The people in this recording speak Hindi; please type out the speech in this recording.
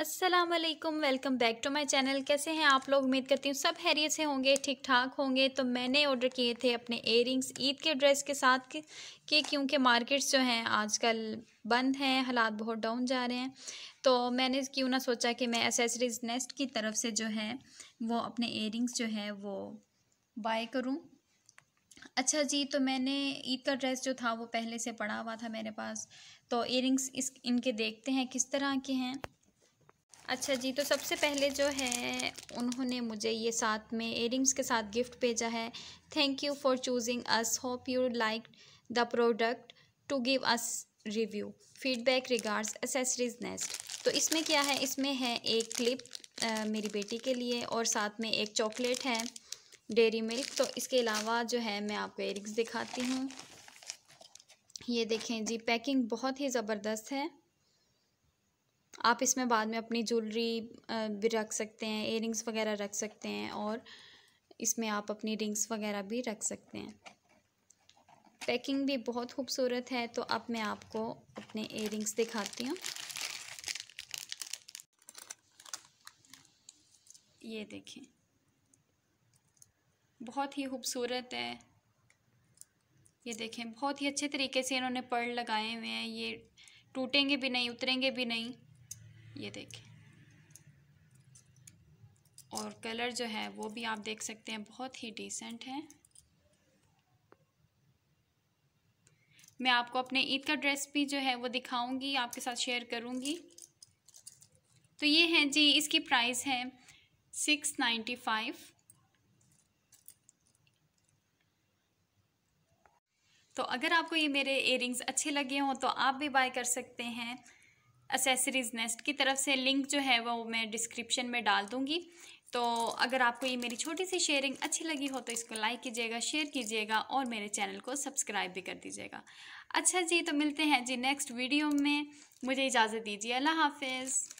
अस्सलाम वालेकुम welcome back to my channel कैसे हैं आप लोग उम्मीद करती हूँ सब हैरियत से होंगे ठीक ठाक होंगे तो मैंने ऑर्डर किए थे अपने एयरिंग्स ईद के ड्रेस के साथ के क्योंकि मार्केट्स जो हैं आजकल बंद हैं हालात बहुत डाउन जा रहे हैं तो मैंने क्यों ना सोचा कि मैं एसेसरीज़ नेस्ट की तरफ से जो है वो अपने एयरिंग्स जो है वो बाय करूँ अच्छा जी तो मैंने ईद का ड्रेस जो था वो पहले से पड़ा हुआ था मेरे पास तो एयरिंग्स इस इनके देखते हैं किस तरह के हैं अच्छा जी तो सबसे पहले जो है उन्होंने मुझे ये साथ में एयरिंग्स के साथ गिफ्ट भेजा है thank you for choosing us hope you like the product to give us review feedback regards accessories nest तो इसमें क्या है इसमें है एक क्लिप आ, मेरी बेटी के लिए और साथ में एक चॉकलेट है डेरी मिल्क तो इसके अलावा जो है मैं आपको एयरिंग्स दिखाती हूँ ये देखें जी पैकिंग बहुत ही ज़बरदस्त है आप इसमें बाद में अपनी ज्वेलरी भी रख सकते हैं एयरिंग्स वगैरह रख सकते हैं और इसमें आप अपनी रिंग्स वगैरह भी रख सकते हैं पैकिंग भी बहुत खूबसूरत है तो अब मैं आपको अपने एयरिंग्स दिखाती हूँ ये देखें बहुत ही खूबसूरत है ये देखें बहुत ही अच्छे तरीके से इन्होंने पर्ल लगाए हुए हैं ये टूटेंगे भी नहीं उतरेंगे भी नहीं ये देखें और कलर जो है वो भी आप देख सकते हैं बहुत ही डिसेंट है मैं आपको अपने ईद का ड्रेस भी जो है वो दिखाऊंगी आपके साथ शेयर करूंगी तो ये है जी इसकी प्राइस है सिक्स नाइन्टी फाइव तो अगर आपको ये मेरे एयरिंग्स अच्छे लगे हों तो आप भी बाय कर सकते हैं असेसरीज़ नेस्ट की तरफ से लिंक जो है वो मैं डिस्क्रिप्शन में डाल दूँगी तो अगर आपको ये मेरी छोटी सी शेयरिंग अच्छी लगी हो तो इसको लाइक कीजिएगा शेयर कीजिएगा और मेरे चैनल को सब्सक्राइब भी कर दीजिएगा अच्छा जी तो मिलते हैं जी नेक्स्ट वीडियो में मुझे इजाज़त दीजिए अल्लाह हाफिज़